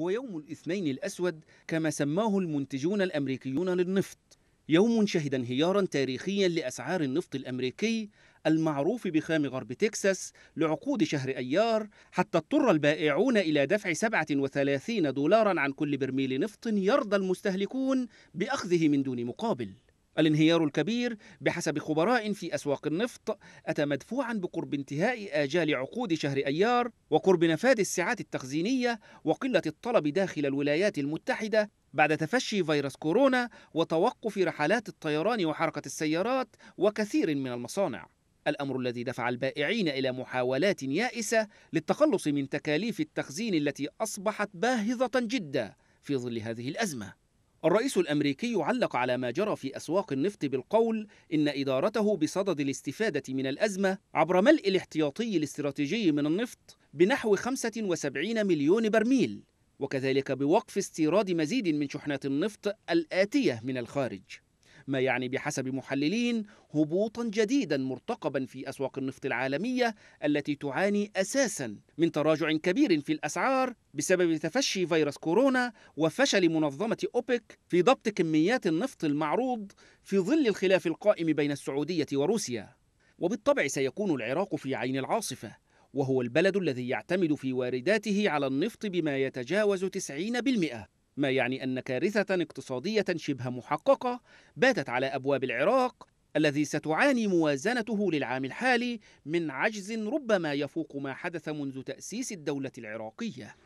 هو يوم الاثنين الأسود كما سماه المنتجون الأمريكيون للنفط يوم شهد انهيارا تاريخيا لأسعار النفط الأمريكي المعروف بخام غرب تكساس لعقود شهر أيار حتى اضطر البائعون إلى دفع 37 دولارا عن كل برميل نفط يرضى المستهلكون بأخذه من دون مقابل الانهيار الكبير بحسب خبراء في أسواق النفط أتى مدفوعا بقرب انتهاء آجال عقود شهر أيار وقرب نفاذ السعات التخزينية وقلة الطلب داخل الولايات المتحدة بعد تفشي فيروس كورونا وتوقف رحلات الطيران وحركة السيارات وكثير من المصانع الامر الذي دفع البائعين الى محاولات يائسه للتخلص من تكاليف التخزين التي اصبحت باهظه جدا في ظل هذه الازمه الرئيس الامريكي علق على ما جرى في اسواق النفط بالقول ان ادارته بصدد الاستفاده من الازمه عبر ملء الاحتياطي الاستراتيجي من النفط بنحو 75 مليون برميل وكذلك بوقف استيراد مزيد من شحنات النفط الاتيه من الخارج ما يعني بحسب محللين هبوطا جديدا مرتقبا في أسواق النفط العالمية التي تعاني أساسا من تراجع كبير في الأسعار بسبب تفشي فيروس كورونا وفشل منظمة أوبك في ضبط كميات النفط المعروض في ظل الخلاف القائم بين السعودية وروسيا وبالطبع سيكون العراق في عين العاصفة وهو البلد الذي يعتمد في وارداته على النفط بما يتجاوز 90% ما يعني أن كارثة اقتصادية شبه محققة باتت على أبواب العراق الذي ستعاني موازنته للعام الحالي من عجز ربما يفوق ما حدث منذ تأسيس الدولة العراقية